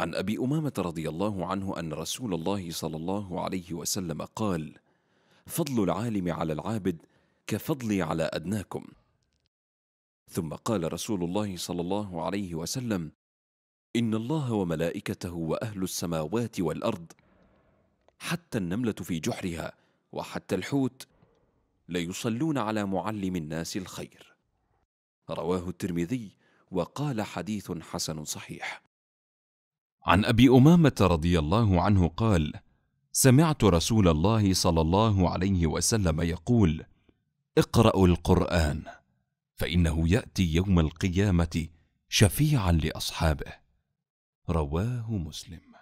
عن ابي امامه رضي الله عنه ان رسول الله صلى الله عليه وسلم قال فضل العالم على العابد كفضلي على ادناكم ثم قال رسول الله صلى الله عليه وسلم ان الله وملائكته واهل السماوات والارض حتى النمله في جحرها وحتى الحوت ليصلون على معلم الناس الخير رواه الترمذي وقال حديث حسن صحيح عن ابي امامه رضي الله عنه قال سمعت رسول الله صلى الله عليه وسلم يقول اقرأوا القرآن فإنه يأتي يوم القيامة شفيعا لأصحابه رواه مسلم